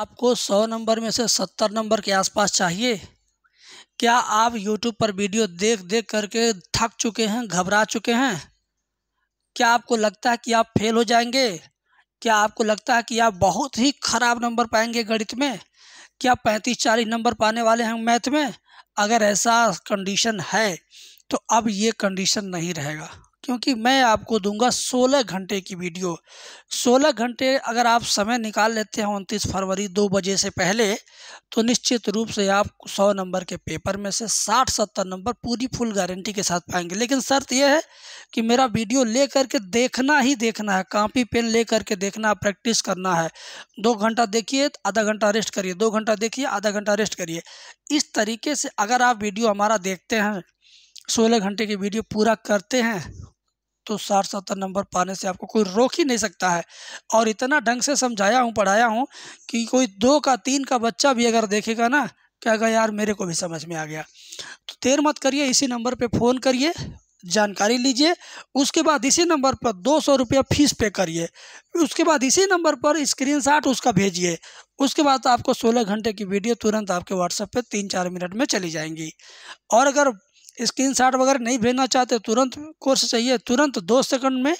आपको सौ नंबर में से सत्तर नंबर के आसपास चाहिए क्या आप यूट्यूब पर वीडियो देख देख करके थक चुके हैं घबरा चुके हैं क्या आपको लगता है कि आप फेल हो जाएंगे क्या आपको लगता है कि आप बहुत ही ख़राब नंबर पाएंगे गणित में क्या पैंतीस चालीस नंबर पाने वाले हैं मैथ में अगर ऐसा कंडीशन है तो अब ये कंडीशन नहीं रहेगा क्योंकि मैं आपको दूंगा 16 घंटे की वीडियो 16 घंटे अगर आप समय निकाल लेते हैं उनतीस फरवरी दो बजे से पहले तो निश्चित रूप से आप 100 नंबर के पेपर में से 60-70 नंबर पूरी फुल गारंटी के साथ पाएंगे लेकिन शर्त यह है कि मेरा वीडियो ले करके देखना ही देखना है कापी पेन ले करके देखना प्रैक्टिस करना है दो घंटा देखिए आधा घंटा रेस्ट करिए दो घंटा देखिए आधा घंटा रेस्ट करिए इस तरीके से अगर आप वीडियो हमारा देखते हैं सोलह घंटे की वीडियो पूरा करते हैं तो साठ सत्तर नंबर पाने से आपको कोई रोक ही नहीं सकता है और इतना ढंग से समझाया हूँ पढ़ाया हूँ कि कोई दो का तीन का बच्चा भी अगर देखेगा ना कहेगा यार मेरे को भी समझ में आ गया तो देर मत करिए इसी नंबर पे फ़ोन करिए जानकारी लीजिए उसके बाद इसी नंबर पर दो सौ रुपया फीस पे करिए उसके बाद इसी नंबर पर स्क्रीनशॉट उसका भेजिए उसके बाद आपको सोलह घंटे की वीडियो तुरंत आपके व्हाट्सएप पे तीन चार मिनट में चली जाएंगी और अगर स्क्रीन शॉट वगैरह नहीं भेजना चाहते तुरंत कोर्स चाहिए तुरंत दो सेकंड में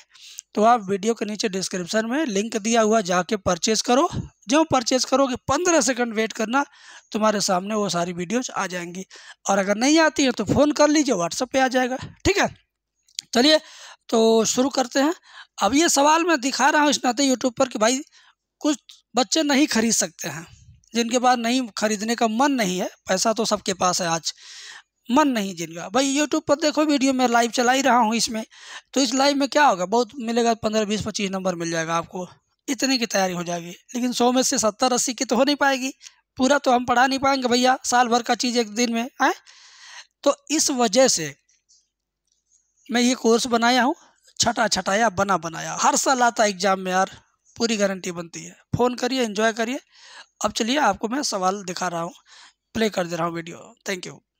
तो आप वीडियो के नीचे डिस्क्रिप्शन में लिंक दिया हुआ जाके परचेज़ करो जो परचेज़ करोगे पंद्रह सेकंड वेट करना तुम्हारे सामने वो सारी वीडियोज आ जाएंगी और अगर नहीं आती है तो फ़ोन कर लीजिए व्हाट्सएप पर आ जाएगा ठीक है चलिए तो शुरू करते हैं अब ये सवाल मैं दिखा रहा हूँ इस नाते यूट्यूब पर कि भाई कुछ बच्चे नहीं खरीद सकते हैं जिनके पास नहीं खरीदने का मन नहीं है पैसा तो सबके पास है आज मन नहीं जिनका भाई यूट्यूब पर देखो वीडियो मैं लाइव चला ही रहा हूँ इसमें तो इस लाइव में क्या होगा बहुत मिलेगा पंद्रह बीस पच्चीस नंबर मिल जाएगा आपको इतने की तैयारी हो जाएगी लेकिन सौ में से सत्तर अस्सी की तो हो नहीं पाएगी पूरा तो हम पढ़ा नहीं पाएंगे भैया साल भर का चीज़ एक दिन में आए तो इस वजह से मैं ये कोर्स बनाया हूँ छटा छटाया बना बनाया हर साल आता एग्ज़ाम में यार पूरी गारंटी बनती है फ़ोन करिए एंजॉय करिए अब चलिए आपको मैं सवाल दिखा रहा हूँ प्ले कर दे रहा हूँ वीडियो थैंक यू